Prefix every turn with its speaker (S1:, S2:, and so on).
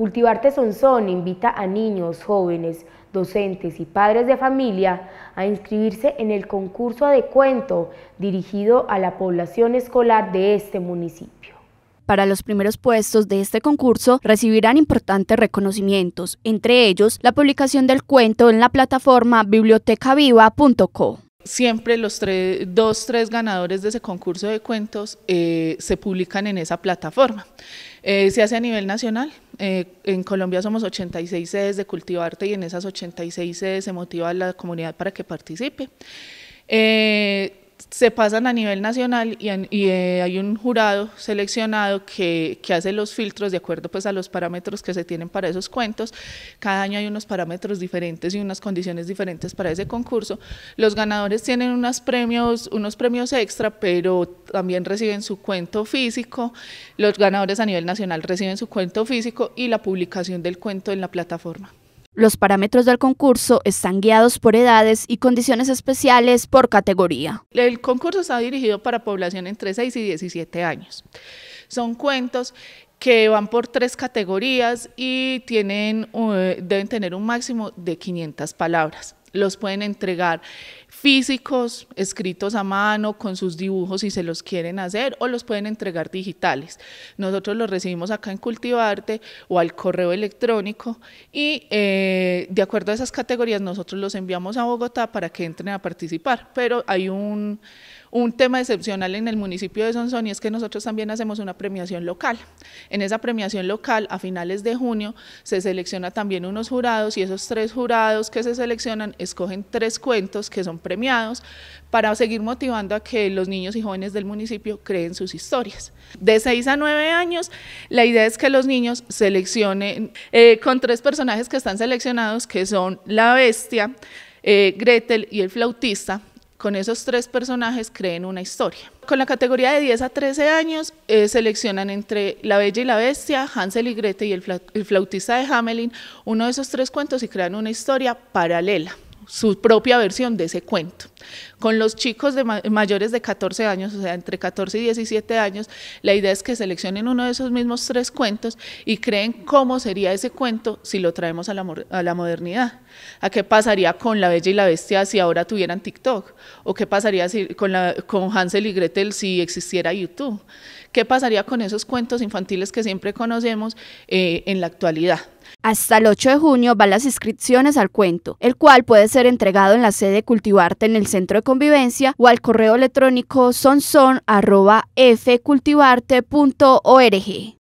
S1: Cultivarte Sonsón invita a niños, jóvenes, docentes y padres de familia a inscribirse en el concurso de cuento dirigido a la población escolar de este municipio. Para los primeros puestos de este concurso recibirán importantes reconocimientos, entre ellos la publicación del cuento en la plataforma bibliotecaviva.co.
S2: Siempre los tres, dos, tres ganadores de ese concurso de cuentos eh, se publican en esa plataforma. Eh, se hace a nivel nacional. Eh, en Colombia somos 86 sedes de Arte y en esas 86 sedes se motiva a la comunidad para que participe se pasan a nivel nacional y, eh, hay un jurado seleccionado que, que, hace los filtros de acuerdo pues a los parámetros que se tienen para esos cuentos. Cada año hay unos parámetros diferentes y unas condiciones diferentes para ese concurso. Los ganadores tienen unos premios, unos premios extra, pero también reciben su cuento físico. Los ganadores a nivel nacional reciben su cuento físico y la publicación del cuento en la plataforma.
S1: Los parámetros del concurso están guiados por edades y condiciones especiales por categoría.
S2: El concurso está dirigido para población entre 6 y 17 años. Son cuentos que van por tres categorías y tienen, eh, deben tener un máximo de 500 palabras. Los pueden entregar físicos, escritos a mano, con sus dibujos si se los quieren hacer, o los pueden entregar digitales. Nosotros los recibimos acá en Cultivarte o al correo electrónico y eh, de acuerdo a esas categorías nosotros los enviamos a Bogotá para que entren a participar, pero hay un, tema excepcional en el municipio de Sonsón y es que nosotros también hacemos una premiación local. En esa premiación local, a finales de junio, se selecciona también unos jurados y esos tres jurados que se seleccionan escogen tres cuentos que son premiados para seguir motivando a que los niños y jóvenes del municipio creen sus historias. De 6 a 9 años, la idea es que los niños seleccionen eh, con tres personajes que están seleccionados, que son la bestia, eh, Gretel y el flautista, con esos tres personajes creen una historia. Con la categoría de 10 a 13 años eh, seleccionan entre La Bella y la Bestia, Hansel y Gretel y el flautista de Hamelin, uno de esos tres cuentos y crean una historia paralela su propia versión de ese cuento. Con los chicos mayores de 14 años, o sea, entre 14 y 17 años, la idea es que seleccionen uno de esos mismos tres cuentos y creen cómo sería ese cuento si lo traemos a la, modernidad. ¿A qué pasaría con La Bella y la Bestia si ahora tuvieran TikTok? ¿O qué pasaría con, Hansel y Gretel si existiera YouTube? ¿Qué pasaría con esos cuentos infantiles que siempre conocemos eh, en la actualidad?
S1: Hasta el 8 de junio van las inscripciones al cuento, el cual puede ser entregado en la sede Cultivarte en el Centro de Convivencia o al correo electrónico sonson.fcultivarte.org.